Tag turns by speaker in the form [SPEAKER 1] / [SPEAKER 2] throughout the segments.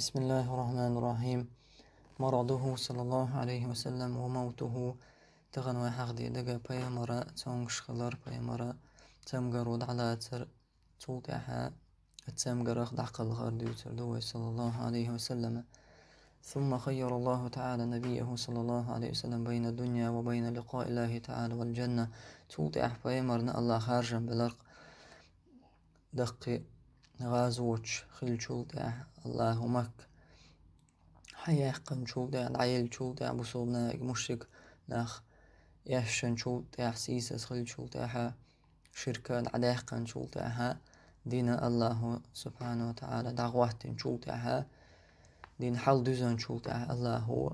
[SPEAKER 1] بسم الله الرحمن الرحيم مرضه صلى الله عليه وسلم وموته تغنوا حقدي دقا بيامرا تونغش خلر بيامرا تمغر ودعلا تر توقعها التمغر اخدع قلغر ديوتر دوي صلى الله عليه وسلم ثم خير الله تعالى نبيه صلى الله عليه وسلم بين الدنيا وبين لقاء الله تعالى والجنة توقع بيامرنا الله خارجا بالرق دقي غازوچ خيلچولدا الله همك حياة قنچولدا العيلچولدا بصوبنا مشك نخ خل سيسس خيلچولدا شركة عداه قنچولدا دين الله سبحانه وتعالى دعوات نشوتها دين حل دوزن نشوتها الله هو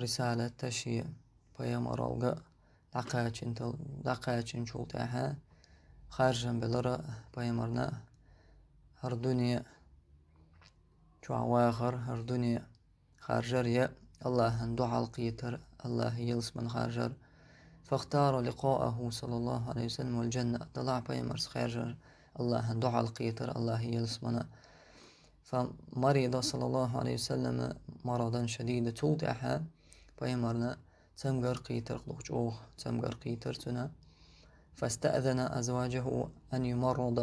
[SPEAKER 1] رسالة تشي بيام أرالغا دقاتش انتل دقاتش نشوتها خارجا بلرا بيامرنا هردونيا شو عواخر هردونيا خارجر يا الله هندو القيتر الله يلس من خارجر فاختار لقاءه صلى الله عليه وسلم والجنة طلع بيمرس خارجر الله هندو القيتر الله يلس من فمريض صلى الله عليه وسلم مرضا شديدا توضعها بيمرنا سمجر قيتر قلوش جوخ تمقر قيتر تنا فاستأذن أزواجه أن يمرض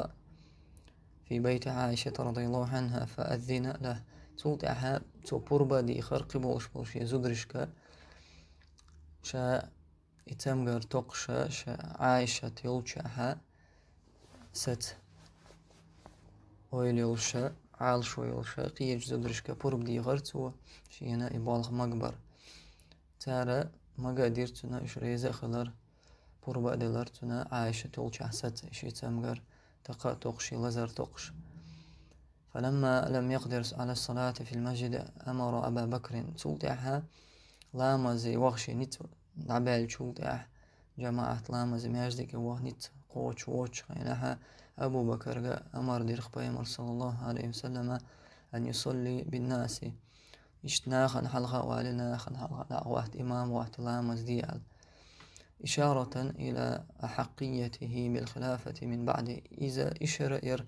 [SPEAKER 1] في بيت عائشة رضي الله عنها فأذن له سوت أحا سوبر بادي خرقب وشبوش يزدرشك شا إتمغر توقشا شا عائشة تلوش أحا ست أويل يلوش عالش ويلوش قيج زدرشك بورب دي تو شينا إبالغ مقبر تارا مغا ديرتنا إش ريزا خلر بورب أدلر تنا عائشة تلوش أحسات إش إتمغر إتمغر تقع تقشي وزر تقش فلما لم يقدر على الصلاة في المسجد أمر أبا بكر سوتعها لامزي وغشي نت نعبال شوتع جماعة لامزي ميجدك وغنت قوش ووش خينها أبو بكر أمر دير خبيمر صلى الله عليه وسلم أن يصلي بالناس إشتنا خن حلقة وعلنا خن حلقة إمام وقت لامز ديال إشارة إلى أحقيته بالخلافة من بعد إذا إشرئر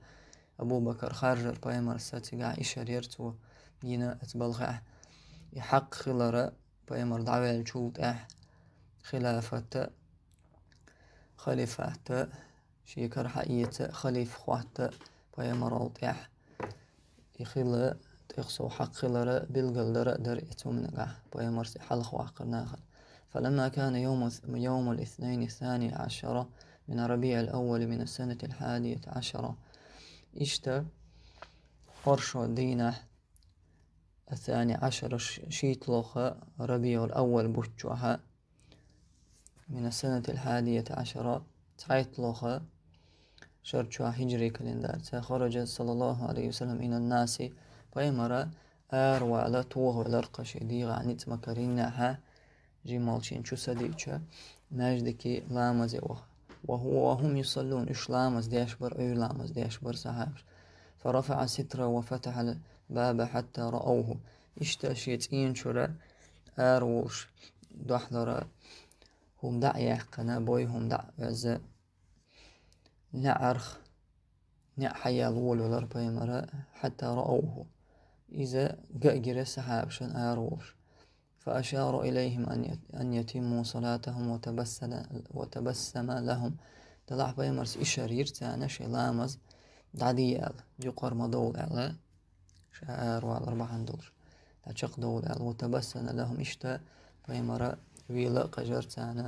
[SPEAKER 1] أبو بكر خارجر بايمر قاع إشرئر تو دينا أتبلغع يحق خلر بايمر دعوة الجود أح أه خلافة خليفة شيكر حقية خليف خوات بايمر أوطيح يخلى تقصو حق خلر بالقلدر در إتومنقع بايمر سحل خواقر ناخر فلما كان يوم, يوم الاثنين الثاني عشرة من ربيع الأول من السنة الحادية عشرة اشتر قرشو دينه الثاني عشر شيتلوخ ربيع الأول بوتشوها من السنة الحادية عشرة تايتلوخ شرشوا هجري كالندار خرج صلى الله عليه وسلم إلى الناس فيمر آر وعلى توه ولرقش ديغ عن مكرينها جيمالشين شو سديتشا نجدكي لامزي وهو وهم يصلون إيش لامز بر أي لامز بر سحاب فرفع ستره وفتح الباب حتى رأوه اشتشيت إنشرة أروش دحضر هم دع يحقنا هم دع وز نعرخ نحيا الول والأربعين مرة حتى رأوه إذا قاقر سحابشن أروش فأشاروا إليهم أن يتموا صلاتهم وتبسم لهم تلاح بيمرس إشارير تانش إلامز دعدي أل يقرم دول أل شعر والأربعة دولش تشق دول أل وتبسم لهم إشتا بيمرا ويلا قجر تانا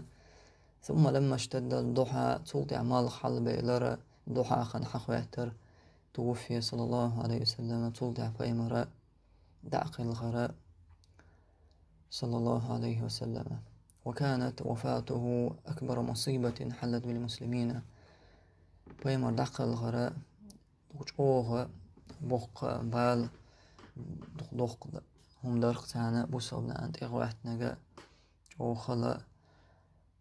[SPEAKER 1] ثم لما اشتد الضحى تولت أعمال حل إلى ضحى خن حخواتر توفي صلى الله عليه وسلم تولت بيمر دعق الغراء صلى الله عليه وسلم وكانت وفاته أكبر مصيبة حلت بالمسلمين بيمر دخل غراء دوش أوغ بوغ بال دوخ هم درق تانا بوصوبنا أنت إغواحتنا أوخلا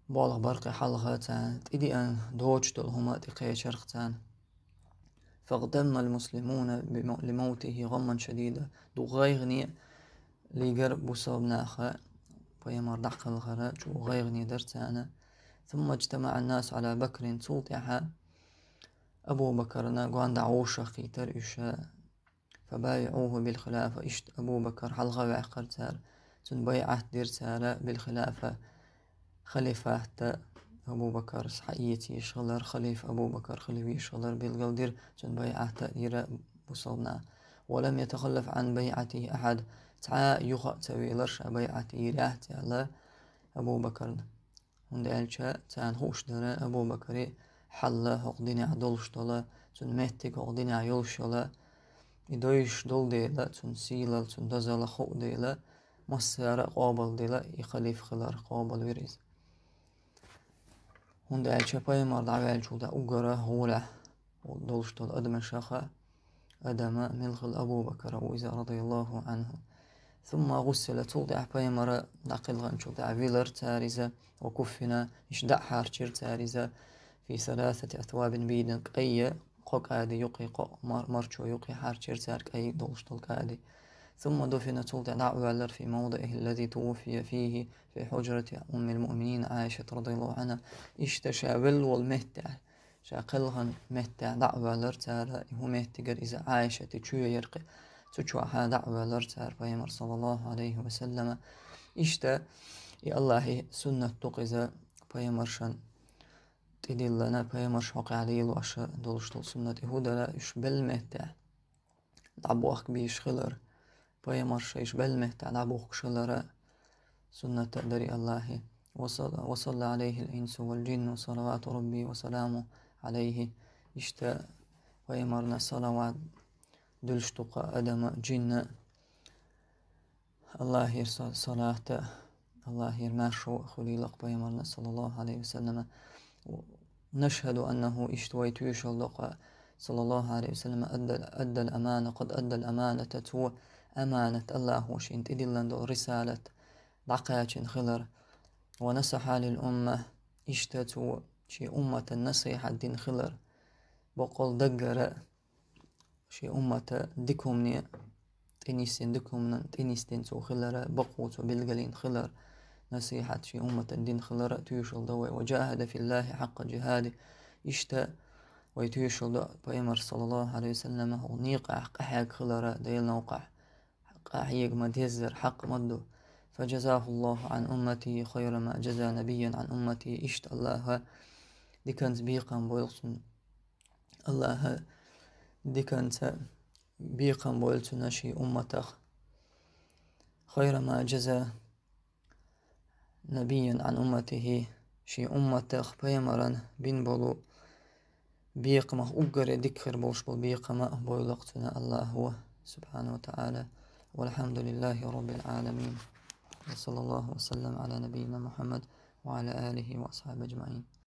[SPEAKER 1] بالغ برق حلغة تان إدي أن دوج دل هما شرق تان فاغتم المسلمون لموته غما شديدا دو غير ليجر بوصاب بوصوبنا أخا فيمر دحق الغراج درت أنا ثم اجتمع الناس على بكر سلطحا أبو بكر ناقو عند عوشة خيتر إشاء فبايعوه بالخلافة إشت أبو بكر حلغة وعقرتار تن دير تارا بالخلافة خليفة حتى أبو بكر صحيتي يشغلر خليف أبو بكر خليف يشغلر بالقلدر تن بيعه تأدير بصلنا ولم يتخلف عن بيعته أحد تعا يغا تويلر بيعتي راه تعالى أبو بكر هند ألشا تعال هوش دارا أبو بكر حل هقدين عدولش دولا تون مهتك هقدين عيولش دولا إدويش دول ديلا تون سيلا تون دزالا خوق ديلا مسارة قابل ديلا يخليف خلار قابل ويريز هند ألشا بايمار دعوة ألشو دا أقرا هولا ودولش دول أدم شخا أدم ملخ أبو بكر وإذا رضي الله عنه ثم غسل توضع بايمرا نقلغا توضع فيلر تارزة وكفنا إشدع حارشير تارزة في ثلاثة أثواب بيدنك أي قوك آدي يقي قو مر مرشو يقي حارشير تارك أي دوش تلك آدي ثم دفن توضع دعوالر في موضعه الذي توفي فيه في حجرة أم المؤمنين عائشة رضي الله عنها اشتشاول والمهتع شاقلغن مهتع دعوالر تارا هو مهتقر إذا عائشة تشوي يرقي suçvaha da'veler Peygamber sallallahu aleyhi ve selleme. İşte Allah'ı sünnet tuqiza Peygamber'ın tidillana Peygamber haqqı aleyhi ve aşı doluştul sünnet ihudala işbelmehte. Dabuak bi işgılır. Peygamber işbelmehte dabuak şılara sünnet tadari Allah'ı. وصلى عليه الإنس والجن صلوات ربي وسلامه عليه اشتاء ويمرنا الصلوات دلشتوقا أدم جنة الله يرسل صلاة الله يرماشو خلي لق يمرنا صلى الله عليه وسلم نشهد أنه اشتويت يشلق صلى الله عليه وسلم أدى, أدى الأمانة قد أدى الأمانة تتو أمانة الله شنت إدلند رسالة لقاش خلر ونصح للأمة اشتتو شي أمة النصيحة دين خلر بقول دقر شي أمتا ديكومني تينيستين ديكومنا تينيستين سو خلرا بقوت وبلغلين خلر نصيحة شي أمتا دين خلرا تيوشل دوي وجاهد في الله حق جهاده إشتا ويتيوشل دو بيمر صلى الله عليه وسلم هو نيقع حق حق خلرا ديل نوقع حق أحيق مدهزر حق مدو فجزاه الله عن أمتي خير ما جزى نبيا عن أمتي إشت الله دي كانت بيقا بويلسون الله ديك أنت بيقا ولت نشي أمتك خير ما جزى نبيا عن أمته شي أمتك بيمرا بن بولو بيقما أقر ذكر بوش بول بيقما بولقتنا الله هو سبحانه وتعالى والحمد لله رب العالمين وصلى الله وسلم على نبينا محمد وعلى آله وأصحابه أجمعين